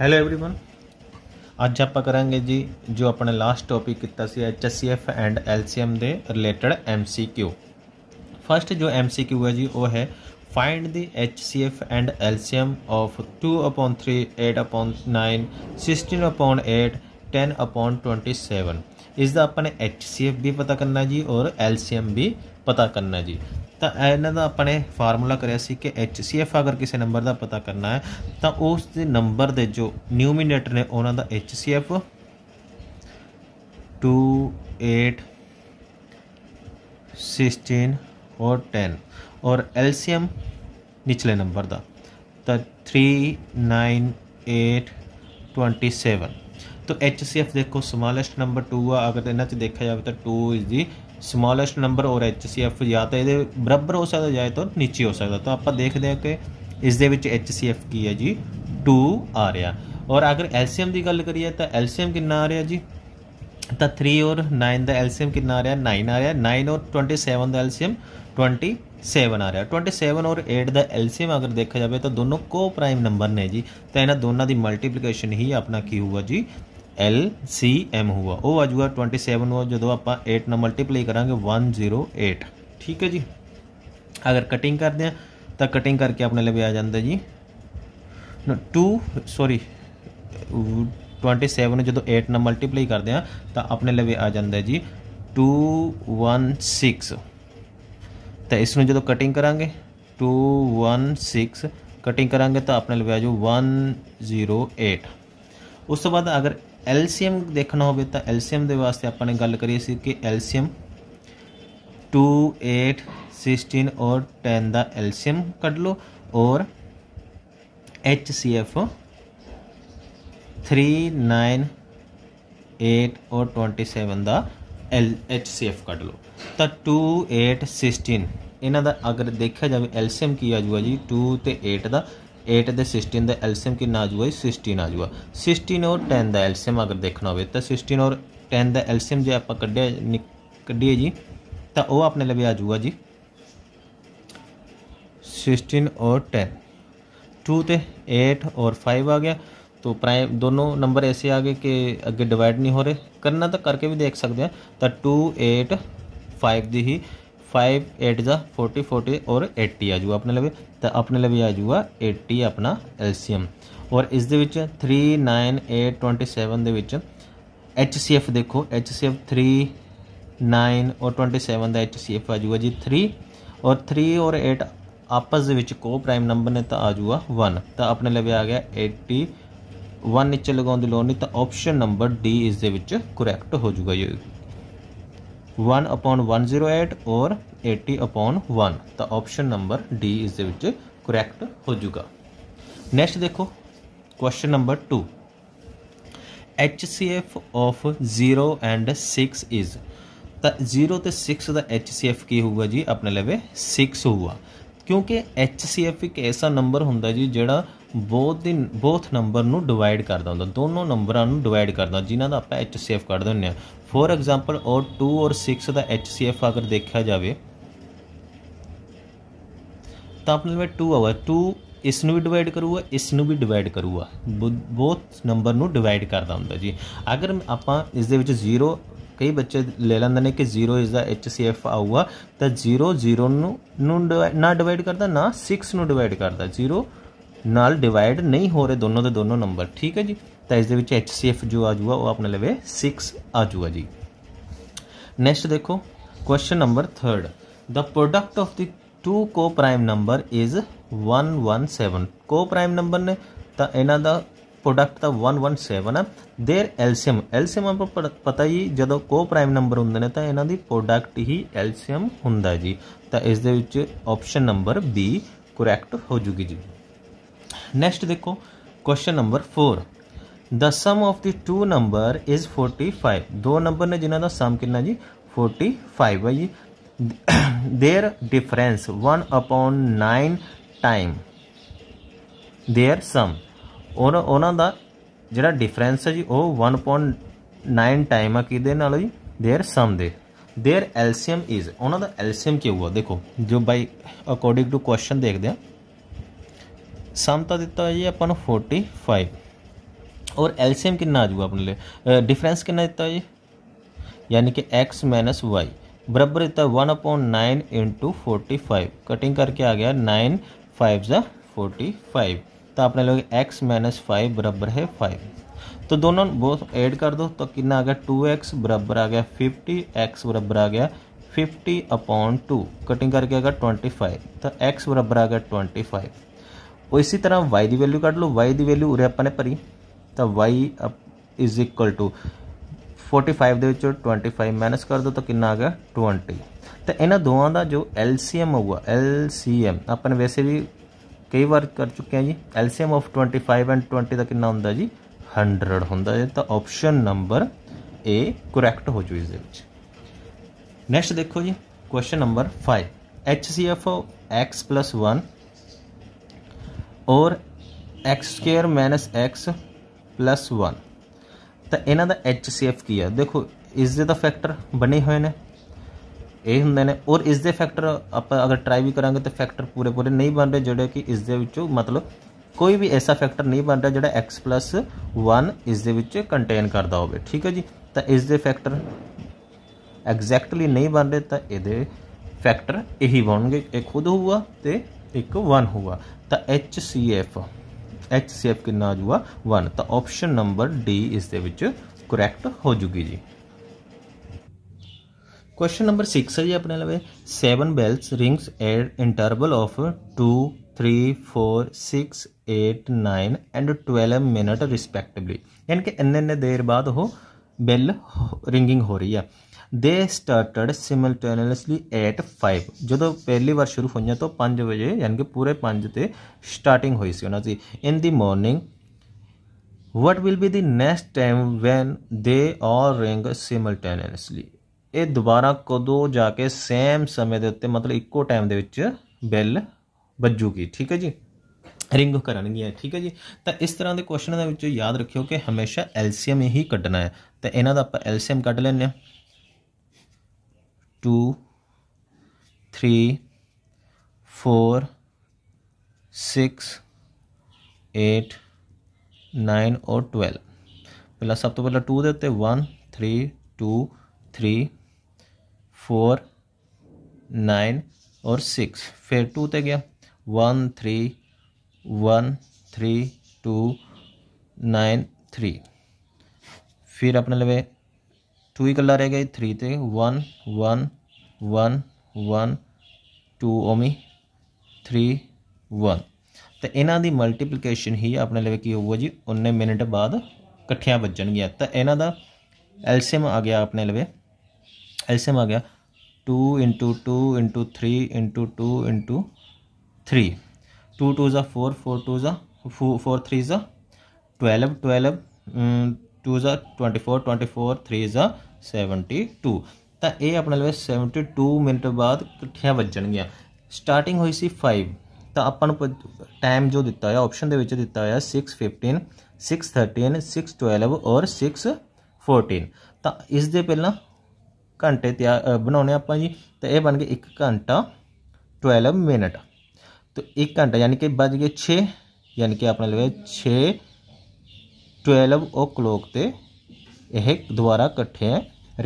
hello everyone आज आप करेंगे जी जो अपने लास्ट टॉपिक किया H S C F and L C M के related M C Q first जो एम सी क्यू है जी वह है find the H C F and L C M of two upon three eight upon nine sixteen upon eight ten upon twenty seven इसका अपने H C F भी पता करना जी और एल सी एम भी पता करना जी तो ਇਹਨਾਂ ਦਾ ਆਪਾਂ ਨੇ ਫਾਰਮੂਲਾ ਕਰਿਆ ਸੀ ਕਿ HCF ਅਗਰ ਕਿਸੇ ਨੰਬਰ ਦਾ ਪਤਾ ਕਰਨਾ ਹੈ ਤਾਂ ਉਸ ਦੇ ਨੰਬਰ ਦੇ ਜੋ ਨਿਊਮੀਨੇਟਰ ਨੇ ਉਹਨਾਂ ਦਾ HCF 2 8 और टेन और एलसीएम निचले नंबर का तो three nine eight twenty seven तो एच सी एफ देखो स्मॉलेस्ट नंबर टू आ अगर इन्हें देखा जाए तो two is the smallest number ਔਰ एच सी ਜਾਂ ਤਾਂ ਇਹਦੇ ਬਰਾਬਰ ਹੋ ਸਕਦਾ ਜਾਂ ਤਾਂ ਨੀਚੇ ਹੋ ਸਕਦਾ ਤਾਂ ਆਪਾਂ ਦੇਖਦੇ ਹਾਂ ਕਿ ਇਸ ਦੇ ਵਿੱਚ HCF ਕੀ ਹੈ ਜੀ 2 ਆ ਰਿਹਾ ਔਰ ਅਗਰ ਐਲਸੀਐਮ ਦੀ ਗੱਲ ਕਰੀਏ ਤਾਂ ਐਲਸੀਐਮ ਕਿੰਨਾ ਆ ਰਿਹਾ ਜੀ ਤਾਂ 3 ਔਰ 9 ਦਾ ਐਲਸੀਐਮ ਕਿੰਨਾ ਆ ਰਿਹਾ 9 ਆ ਰਿਹਾ 9 ਔਰ 27 ਦਾ ਐਲਸੀਐਮ 27 ਆ ਰਿਹਾ 27 ਔਰ 8 ਦਾ ਐਲਸੀਐਮ ਅਗਰ ਦੇਖਿਆ ਜਾਵੇ ਤਾਂ ਦੋਨੋਂ ਕੋ ਪ੍ਰਾਈਮ ਨੰਬਰ ਨੇ ਜੀ ਤਾਂ ਇਹਨਾਂ ਦੋਨਾਂ ਦੀ ਮਲਟੀਪਲੀਕੇਸ਼ਨ ਹੀ ਆਪਣਾ ਕੀ ਹੋਊਗਾ ਜੀ एल सी एम हुआ वह आजगा ट्वेंटी सैवन हुआ जो आप एट न मल्टीप्लाई करा वन जीरो एट ठीक है जी अगर कटिंग करते हैं तो कटिंग करके अपने लिए आ जाता जी टू सॉरी ट्वेंटी सैवन जो एट न मल्टीप्लाई करते हैं तो अपने लिए आ जाए जी टू वन सिक्स तो इस जो कटिंग करा टू वन सिक्स कटिंग करा तो अपने लिए आज वन जीरो एट उस तो बाद अगर ਐਲਸੀਐਮ ਦੇਖਣਾ ਹੋਵੇ ਤਾਂ ਐਲਸੀਐਮ ਦੇ ਵਾਸਤੇ ਆਪਾਂ ਨੇ ਗੱਲ ਕਰੀ ਸੀ ਕਿ ਐਲਸੀਐਮ 2 8 16 ਔਰ 10 ਦਾ ਐਲਸੀਐਮ ਕੱਢ ਲਓ ਔਰ HCF 3 9 8 और 27 ਦਾ ਐਲ HCF ਕੱਢ ਲਓ ਤਾਂ 2 8 16 ਇਹਨਾਂ ਦਾ ਅਗਰ ਦੇਖਿਆ ਜਾਵੇ ਐਲਸੀਐਮ ਕੀ ਆ ਜੂਗਾ ਜੀ 2 ਤੇ 8 ਦਾ एट द सिक्सटीन द एल्शियम किन्ना आ जी सिक्सटीन आ सिक्सटीन और टेन द एल्शियम अगर देखना हो सिक्सटीन और टेन द एल्शियम जो आप कढ़िया जी तो वह अपने लिए आ जाऊगा जी सिक्सटीन और टेन टू तो एट और फाइव आ गया तो प्राइम दोनों नंबर ऐसे आ गए कि अगे डिवाइड नहीं हो रहे करना तो करके भी देख सकते हैं तो टू एट फाइव द ही फाइव एट ज़ा फोर्टी फोर्टी और 80 ਆ ਜੂਗਾ ਆਪਣੇ ਲਵੇ ਤਾਂ ਆਪਣੇ ਲਵੇ ਆ ਜੂਗਾ 80 ਆਪਣਾ ਐਲਸੀਐਮ ਔਰ ਇਸ ਦੇ ਵਿੱਚ 39827 ਦੇ ਵਿੱਚ HCF ਦੇਖੋ HCF 39 ਔਰ 27 ਦਾ HCF ਆ ਜੂਗਾ ਜੀ 3 ਔਰ 3 ਔਰ 8 ਆਪਸ ਦੇ ਵਿੱਚ ਕੋ ਪ੍ਰਾਈਮ ਨੰਬਰ ਨੇ ਤਾਂ ਆ ਜੂਗਾ 1 ਤਾਂ ਆਪਣੇ ਲਵੇ ਆ ਗਿਆ 80 1 ਨੀਚੇ ਲਗਾਉਣ ਦੀ ਲੋੜ ਨਹੀਂ ਤਾਂ ਆਪਸ਼ਨ ਨੰਬਰ D ਇਸ ਦੇ ਵਿੱਚ ਕਰੈਕਟ ਹੋ ਜੂਗਾ ਜੀ one upon one zero eight और एटी अपॉन वन तो option number D is correct जूगा नैक्सट देखो question number two H C F of zero and six is तो जीरो तो सिक्स का एच सी एफ की होगा जी अपने लवे सिक्स होगा क्योंकि एच सी एफ एक ऐसा नंबर होंगे जी जहाँ ਬੋਥ ਦੇ ਬੋਥ ਨੰਬਰ ਨੂੰ ਡਿਵਾਈਡ ਕਰਦਾ ਹੁੰਦਾ ਦੋਨੋਂ ਨੰਬਰਾਂ ਨੂੰ ਡਿਵਾਈਡ ਕਰਦਾ ਜਿਨ੍ਹਾਂ ਦਾ ਆਪਾਂ HCF ਕੱਢਦੇ ਹੁੰਦੇ ਆ ਫੋਰ ਐਗਜ਼ਾਮਪਲ ਔਰ 2 ਔਰ 6 ਦਾ HCF ਅਗਰ ਦੇਖਿਆ ਜਾਵੇ ਤਾਂ ਆਪਣੇ ਵਿੱਚ 2 ਆਵਾ 2 ਇਸ ਨੂੰ ਵੀ ਡਿਵਾਈਡ ਕਰੂਗਾ ਇਸ ਨੂੰ ਵੀ ਡਿਵਾਈਡ ਕਰੂਗਾ ਬੋਥ ਨੰਬਰ ਨੂੰ ਡਿਵਾਈਡ ਕਰਦਾ ਹੁੰਦਾ ਜੀ ਅਗਰ ਆਪਾਂ ਇਸ ਦੇ ਵਿੱਚ 0 ਕਈ ਬੱਚੇ ਲੈ ਲੈਂਦੇ ਨੇ ਕਿ 0 ਇਸ ਦਾ HCF ਆਊਗਾ ਤਾਂ 0 0 ਨੂੰ ਨਾ ਡਿਵਾਈਡ ਕਰਦਾ ਨਾ 6 ਨੂੰ ਡਿਵਾਈਡ ਕਰਦਾ 0 ਨਾਲ ਡਿਵਾਈਡ ਨਹੀਂ ਹੋ ਰਹੇ ਦੋਨੋਂ ਦੇ ਦੋਨੋਂ ਨੰਬਰ ਠੀਕ ਹੈ ਜੀ ਤਾਂ ਇਸ ਦੇ ਵਿੱਚ HCF ਜੋ ਆ ਜੂਗਾ ਉਹ ਆਪਣੇ ਲਵੇ 6 ਆ ਜੂਗਾ ਜੀ ਨੈਕਸਟ ਦੇਖੋ question number 3 the product of the two coprime number is 117 coprime number ਨੇ ਤਾਂ ਇਹਨਾਂ ਦਾ ਪ੍ਰੋਡਕਟ ਦਾ 117 ਆ देयर ਐਲਸੀਐਮ ਐਲਸੀਐਮ ਆਪਾਂ ਪਤਾ ਹੀ ਜਦੋਂ ਕੋ ਪ੍ਰਾਈਮ ਨੰਬਰ ਹੁੰਦੇ ਨੇ ਤਾਂ ਇਹਨਾਂ ਦੀ ਪ੍ਰੋਡਕਟ ਹੀ ਐਲਸੀਐਮ ਹੁੰਦਾ ਜੀ ਤਾਂ ਇਸ ਦੇ ਵਿੱਚ ਆਪਸ਼ਨ ਨੰਬਰ B ਕਰੈਕਟ ਹੋ ਜੂਗੀ ਜੀ नेक्स्ट देखो question number four the sum of the two number is forty five दो नंबर ने जिन्हों का सम कि जी फोर्टी फाइव है जी their difference one upon nine time their sum ਉਹਨਾਂ ਦਾ ਜਿਹੜਾ ਡਿਫਰੈਂਸ ਹੈ ਜੀ ਉਹ 1.9 ਟਾਈਮ ਆ ਕਿਹਦੇ ਨਾਲ देयर सम ਦੇ देयर एलसीएम इज ਉਹਨਾਂ ਦਾ एलसीएम ਕੀ ਹੋਊਗਾ ਦੇਖੋ ਜੋ ਬਾਈ ਅਕੋਰਡਿੰਗ ਟੂ ਕੁਐਸਚਨ ਦੇਖਦੇ ਆ समता दिता है जी अपन फोर्टी फाइव और एलसीएम कि आ अपने लिए डिफरेंस कि दिता है यानी कि एक्स माइनस वाई बराबर दिता है one upon nine into forty five cutting करके आ गया नाइन फाइव ज फोर्टी फाइव तो आपने लोग एक्स माइनस फाइव बराबर है फाइव तो दोनों बहुत ऐड कर दो तो कितना आ गया टू एक्स बराबर आ गया फिफ्टी एक्स बराबर आ गया फिफ्टी अपॉन टू कटिंग करके आ गया ट्वेंटी फाइव तो एक्स बराबर आ गया ट्वेंटी फाइव ਉਹ ਇਸੇ ਤਰ੍ਹਾਂ y ਦੀ ਵੈਲਿਊ ਕੱਢ ਲਓ y ਦੀ ਵੈਲਿਊ ਉਰੇ ਆਪਾਂ ਨੇ ਭਰੀ ਤਾਂ y ਇਜ਼ ਇਕੁਅਲ ਟੂ 45 ਦੇ ਵਿੱਚੋਂ 25 ਮਾਈਨਸ ਕਰ ਦੋ ਤਾਂ ਕਿੰਨਾ ਆ ਗਿਆ 20 ਤਾਂ ਇਹਨਾਂ ਦੋਵਾਂ ਦਾ ਜੋ LCM ਹੋਊਗਾ LCM ਆਪਾਂ ਨੇ ਵੈਸੇ ਵੀ ਕਈ ਵਾਰ ਕਰ ਚੁੱਕੇ ਆ ਜੀ LCM ਆਫ 25 ਐਂਡ 20 ਦਾ ਕਿੰਨਾ ਹੁੰਦਾ ਜੀ 100 ਹੁੰਦਾ ਹੈ ਤਾਂ ਆਪਸ਼ਨ ਨੰਬਰ A ਕਰੈਕਟ ਹੋ ਜੂ ਇਸ ਦੇ ਵਿੱਚ ਨੈਕਸਟ ਦੇਖੋ ਜੀ question number 5 HCFO x 1 or x square minus x plus one ਤਾਂ ਇਹਨਾਂ ਦਾ HCF ਕੀ ਆ ਦੇਖੋ ਇਸ ਦੇ ਦਾ ਫੈਕਟਰ ਬਣੇ ਹੋਏ ਨੇ ਇਹ ਹੁੰਦੇ ਨੇ ਔਰ ਇਸ ਦੇ ਫੈਕਟਰ ਆਪਾਂ ਅਗਰ ਟਰਾਈ ਵੀ ਕਰਾਂਗੇ ਤਾਂ ਫੈਕਟਰ ਪੂਰੇ ਪੂਰੇ ਨਹੀਂ ਬਣ ਰਹੇ ਜਿਹੜੇ ਕਿ ਇਸ ਦੇ ਵਿੱਚੋਂ ਮਤਲਬ ਕੋਈ ਵੀ ਐਸਾ ਫੈਕਟਰ ਨਹੀਂ ਬਣ ਰਿਹਾ ਜਿਹੜਾ x 1 ਇਸ ਦੇ ਵਿੱਚ ਕੰਟੇਨ ਕਰਦਾ ਹੋਵੇ ਠੀਕ ਹੈ ਜੀ ਤਾਂ ਇਸ ਦੇ ਫੈਕਟਰ ਐਗਜ਼ੈਕਟਲੀ ਨਹੀਂ ਬਣ ਰਹੇ ਤਾਂ ਇਹਦੇ ਫੈਕਟਰ ਇਹੀ ਬਣਨਗੇ ਇਹ ਖੁਦ ਹੋਊਗਾ ਤੇ एक वन हुआ तो H C F H C F ਕਿੰਨਾ ਆ ਜਾਊਗਾ 1 ਤਾਂ ਆਪਸ਼ਨ ਨੰਬਰ ਡੀ ਇਸ ਦੇ ਵਿੱਚ ਕਰੈਕਟ ਹੋ ਜੂਗੀ ਜੀ ਕੁਐਸਚਨ ਨੰਬਰ 6 ਹੈ ਜੀ ਆਪਣੇ ਲਵੇ 7 bells rings at interval of 2 3 4 6 8 9 and 12 minute respectively ਯਾਨੀ ਕਿ ਇੰਨੇ ਇੰਨੇ ਦੇਰ ਬਾਅਦ ਉਹ ਬੈਲ ਰਿੰਗਿੰਗ ਹੋ ਰਹੀ ਆ ਦੇ ਸਟਾਰਟਡ ਸਿਮਲਟੇਨੀਅਸਲੀ ਐਟ 5 ਜਦੋਂ ਪਹਿਲੀ ਵਾਰ ਸ਼ੁਰੂ ਹੋਈਆਂ ਤਾਂ 5 ਵਜੇ ਯਾਨੀ ਕਿ ਪੂਰੇ 5 ਤੇ ਸਟਾਰਟਿੰਗ ਹੋਈ ਸੀ ਉਹਨਾਂ ਦੀ in the morning what will be the next time when they all ring simultaneously ਇਹ ਦੁਬਾਰਾ ਕਦੋਂ ਜਾ ਕੇ ਸੇਮ ਸਮੇਂ ਦੇ ਉੱਤੇ ਮਤਲਬ ਇੱਕੋ ਟਾਈਮ ਦੇ ਵਿੱਚ ਬੈਲ ਵੱਜੂਗੀ ਠੀਕ ਹੈ ਜੀ ਰਿੰਗ ਕਰਨਗੀਆਂ ਠੀਕ ਹੈ ਜੀ ਤਾਂ ਇਸ ਤਰ੍ਹਾਂ ਦੇ ਕੁਐਸਚਨਾਂ ਦੇ ਵਿੱਚ ਯਾਦ ਰੱਖਿਓ ਕਿ ਹਮੇਸ਼ਾ ਐਲਸੀਐਮ ਹੀ ਕੱਢਣਾ ਹੈ ਤਾਂ ਇਹਨਾਂ ਦਾ ਆਪਾਂ ਐਲਸੀਐਮ ਕੱਢ ਲੈਣੇ ਹਾਂ two three four six eight nine और ट्वेल्व पहला सब तो पहला टू देते one three two three four nine और सिक्स फिर टू ते गया one three one three two nine three फिर अपने लगे टू ही कलर गए थ्री ते one one one one two ओमी थ्री वन तो इन्ह की मल्टीप्लीकेशन ही अपने लिए की होगा जी उन्नी मिनट बाद बजन गया तो इन्ह का एलसीएम आ गया अपने लिए एलसीएम आ गया two into two into three into two into three two two ज़ा फोर फोर टू ज़ा फो फोर थ्री ज़ा ट्वेल्व ट्वेल्व टू ज़ा twenty four twenty four three ज़ा सैवनटी टू ਤਾਂ ਇਹ ਆਪਣੇ ਲਈ 72 ਮਿੰਟ ਬਾਅਦ ਇਕੱਠੀਆਂ ਵੱਜਣਗੀਆਂ ਸਟਾਰਟਿੰਗ ਹੋਈ ਸੀ 5 ਤਾਂ ਆਪਾਂ ਨੂੰ ਟਾਈਮ ਜੋ ਦਿੱਤਾ ਹੋਇਆ ਆਪਸ਼ਨ ਦੇ ਵਿੱਚ ਦਿੱਤਾ ਹੋਇਆ 6:15 6:13 6:12 ਔਰ 6:14 ਤਾਂ ਇਸ ਦੇ ਪਹਿਲਾਂ ਘੰਟੇ ਤਿਆਰ ਬਣਾਉਣੇ ਆਪਾਂ ਜੀ ਤਾਂ ਇਹ ਬਣ ਗਏ 1 ਘੰਟਾ 12 ਮਿੰਟ ਤਾਂ 1 ਘੰਟਾ ਯਾਨੀ ਕਿ ਵੱਜ ਗਏ 6 ਯਾਨੀ ਕਿ ਆਪਣੇ ਲਈ 6 ट्वेल्व ओ क्लोक से यह दोबारा कट्ठे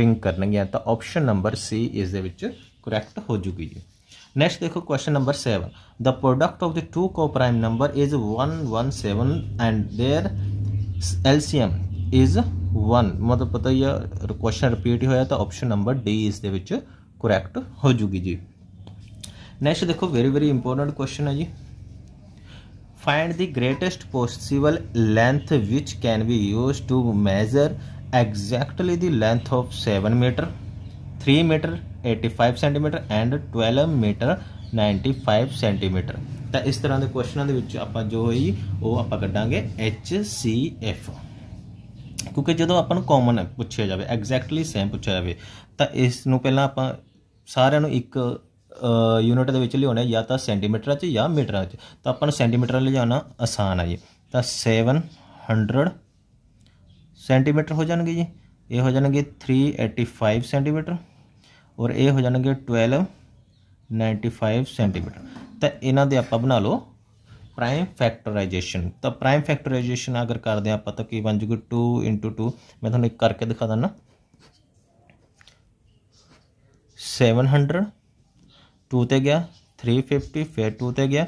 रिंग करनगियाँ option number C is correct होजूगी जी नैक्सट देखो question number seven the product of the two coprime number is one one seven and their LCM is one मतलब पता ही है क्वेश्चन रिपीट ही होया तो option number D is correct जूगी जी नैक्सट देखो वेरी वेरी इंपोर्टेंट क्वेश्चन है जी find the greatest possible length which can be used to measure exactly the length of 7 meter 3 meter 85 centimeter and 12 meter 95 centimeter ਤਾਂ ਇਸ ਤਰ੍ਹਾਂ ਦੇ ਕੁਐਸਚਨਾਂ ਦੇ ਵਿੱਚ ਆਪਾਂ ਜੋ ਹੋਈ ਉਹ ਆਪਾਂ ਕੱਢਾਂਗੇ HCF ਕਿਉਂਕਿ ਜਦੋਂ ਆਪਾਂ ਨੂੰ ਕਾਮਨ ਪੁੱਛਿਆ ਜਾਵੇ ਐਗਜ਼ੈਕਟਲੀ ਸੇਮ ਪੁੱਛਿਆ ਜਾਵੇ ਤਾਂ ਇਸ ਨੂੰ ਪਹਿਲਾਂ ਆਪਾਂ ਸਾਰਿਆਂ ਨੂੰ ਇੱਕ ਯੂਨਿਟ ਦੇ ਵਿੱਚ ਲਿਆਉਣਾ ਜਾਂ ਤਾਂ ਸੈਂਟੀਮੀਟਰਾਂ 'ਚ ਜਾਂ ਮੀਟਰਾਂ 'ਚ ਤਾਂ ਆਪਾਂ ਨੂੰ ਸੈਂਟੀਮੀਟਰ ਜਾਣਾ ਆਸਾਨ ਆ ਜੀ ਤਾਂ 700 ਸੈਂਟੀਮੀਟਰ ਹੋ ਜਾਣਗੇ ਜੀ ਇਹ ਹੋ ਜਾਣਗੇ 385 ਸੈਂਟੀਮੀਟਰ ਔਰ ਇਹ ਹੋ ਜਾਣਗੇ 12 95 ਸੈਂਟੀਮੀਟਰ ਤਾਂ ਇਹਨਾਂ ਦੇ ਆਪਾਂ ਬਣਾ ਲਓ ਪ੍ਰਾਈਮ ਫੈਕਟਰਾਈਜੇਸ਼ਨ ਤਾਂ ਪ੍ਰਾਈਮ ਫੈਕਟਰਾਈਜੇਸ਼ਨ ਅਗਰ ਕਰਦੇ ਆਪਾਂ ਤਾਂ ਕੀ ਬਣ ਜੂਗਾ 2 2 ਮੈਂ ਤੁਹਾਨੂੰ ਇੱਕ ਕਰਕੇ ਦਿਖਾ ਦਿੰਦਾ 700 टू ते गया थ्री फिफ्टी फिर टू ते गया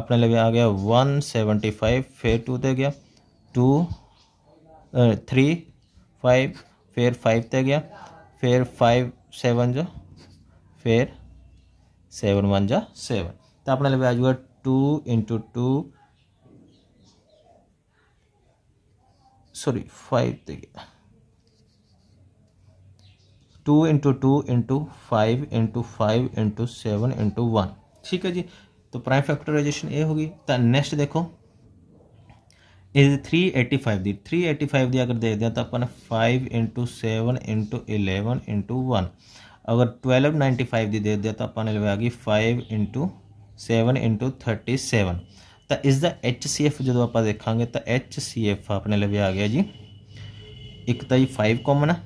अपने लगे आ गया वन सेवेंटी फाइव फिर टू ते गया टू थ्री फाइव फिर फाइव ते गया फिर फाइव सेवन जो फिर सेवन वन जा सेवन तो अपने लगे आज two into two sorry five ते गया two into two into five into five into seven into one ठीक है जी तो प्राइम फैक्टराइजेशन ए होगी नेक्स्ट तो देखो is three eighty five the three eighty five की अगर देखते हैं तो अपन five into seven into eleven into one अगर ट्वेल्व नाइनटी फाइव की देखते हैं तो अपन गई five into seven into thirty seven तो इस एच सी एफ जो आप देखा तो एच सी एफ अपने लिए आ गया जी एक तो जी फाइव कॉमन है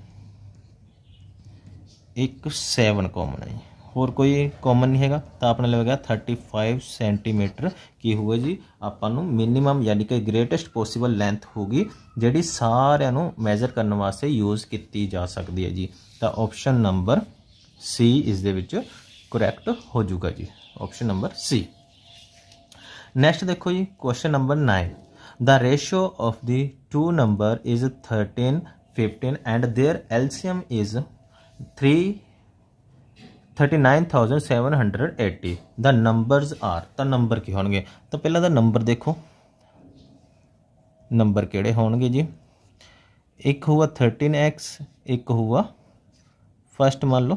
ਇੱਕ 7 ਕਾਮਨ ਹੈ ਜੀ ਹੋਰ ਕੋਈ ਕਾਮਨ ਨਹੀਂ ਹੈਗਾ ਤਾਂ ਆਪਣੇ ਲਈ ਹੈਗਾ 35 ਸੈਂਟੀਮੀਟਰ ਕੀ ਹੋਊਗਾ ਜੀ ਆਪਾਂ ਨੂੰ ਮਿਨੀਮਮ ਯਾਨੀ ਕਿ ਗ੍ਰੇਟੈਸਟ ਪੋਸੀਬਲ ਲੈਂਥ ਹੋਗੀ ਜਿਹੜੀ ਸਾਰਿਆਂ ਨੂੰ ਮੈਜ਼ਰ ਕਰਨ ਵਾਸਤੇ ਯੂਜ਼ ਕੀਤੀ ਜਾ ਸਕਦੀ ਹੈ ਜੀ ਤਾਂ ਆਪਸ਼ਨ ਨੰਬਰ ਸੀ ਇਸ ਦੇ ਵਿੱਚ ਕਰੈਕਟ ਹੋ ਜਾਊਗਾ ਜੀ ਆਪਸ਼ਨ ਨੰਬਰ ਸੀ ਨੈਕਸਟ ਦੇਖੋ ਜੀ question number 9 the ratio of the two number is 13 15 and their LCM is three thirty nine thousand seven hundred eighty the numbers are ਤਾਂ ਨੰਬਰ ਕੀ ਹੋਣਗੇ ਤਾਂ ਪਹਿਲਾਂ ਦਾ ਨੰਬਰ ਦੇਖੋ ਨੰਬਰ ਕਿਹੜੇ ਹੋਣਗੇ ਜੀ ਇੱਕ ਹੋਊਗਾ 13x ਇੱਕ ਹੋਊਗਾ ਫਸਟ ਮੰਨ ਲਓ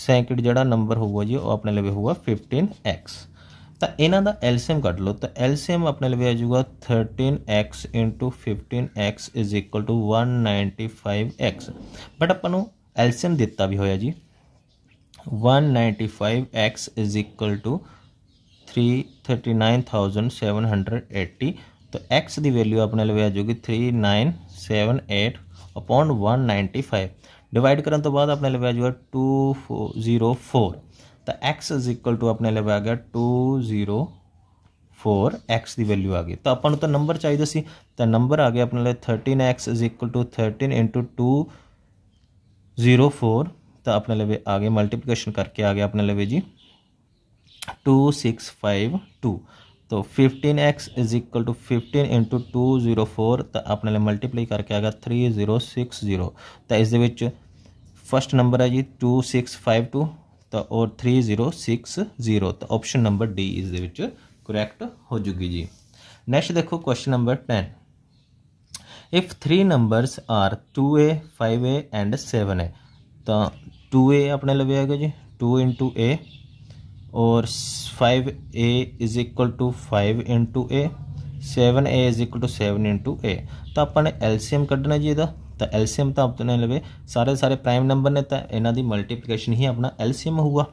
ਸੈਕਿੰਡ ਜਿਹੜਾ ਨੰਬਰ ਹੋਊਗਾ ਜੀ ਉਹ ਆਪਣੇ ਲਈ ਹੋਊਗਾ 15x ਤਾਂ ਇਹਨਾਂ ਦਾ ਐਲਸੀਐਮ ਕੱਢ ਲਓ ਤਾਂ ਐਲਸੀਐਮ ਆਪਣੇ ਲਈ ਆ ਜਾਊਗਾ 13x 15x 195x ਬਟ ਆਪਾਂ ਨੂੰ एल्शियम दिता भी होया जी five X is equal to three thirty nine thousand seven hundred eighty तो एक्स की वैल्यू अपने लिए आ जाएगी three nine seven eight upon one ninety five divide करने तो बाद अपने लिए आ जाएगा टू फो जीरो फोर तो एक्स इज इक्वल टू अपने लिए आ गया टू जीरो फोर एक्स की वैल्यू आ गई तो अपन तो नंबर चाहिए सी तो नंबर आ गया अपने लिए thirteen X is equal to thirteen into two zero four तो अपने लिए आगे मल्टीप्लीकेशन करके आ गया अपने लिए जी टू सिक्स फाइव टू तो fifteen X is equal to fifteen into two zero four तो अपने लिए मल्टीप्लाई करके आ गया थ्री जीरो सिक्स जीरो तो इस फस्ट नंबर है जी टू सिक्स फाइव टू तो और थ्री जीरो सिक्स जीरो तो option number D is correct हो जूगी जी नैक्सट देखो question number ten if three numbers are two A five A and seven A तो टू ए अपने लगे है जी टू इंटू ए और five A is equal to five into A seven A is equal to seven into A तो अपने LCM क्डना जी यदा तो एलसीएम तो अपने लगे सारे सारे प्राइम नंबर ने तो इन की ही अपना एलसीएम होगा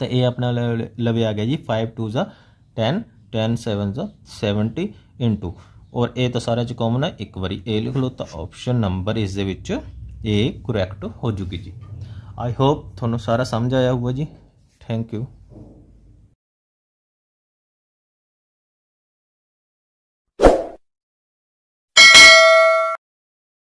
तो ये अपना लवे आ गया जी फाइव टू ज टेन टेन सैवन ज सैवनटी टू ਔਰ ਇਹ ਤਾਂ ਸਾਰਿਆਂ ਚ ਕਾਮਨ ਹੈ ਇੱਕ ਵਾਰੀ A ਲਿਖ ਲਓ ਤਾਂ ਆਪਸ਼ਨ ਨੰਬਰ ਇਸ ਦੇ ਵਿੱਚ A ਕਰੈਕਟ ਹੋ ਜੂਗੀ ਜੀ ਆਈ ਹੋਪ ਤੁਹਾਨੂੰ ਸਾਰਾ ਸਮਝ ਆਇਆ ਹੋਊਗਾ ਜੀ ਥੈਂਕ ਯੂ